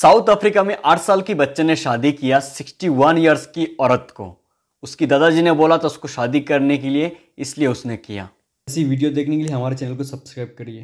south Africa में आठ साल की बच्चे ने शादी किया सिक्सटी वन ईयर्स की औरत को उसकी दादाजी ने बोला तो उसको शादी करने के लिए इसलिए उसने किया ऐसी वीडियो देखने के लिए हमारे चैनल को सब्सक्राइब करिए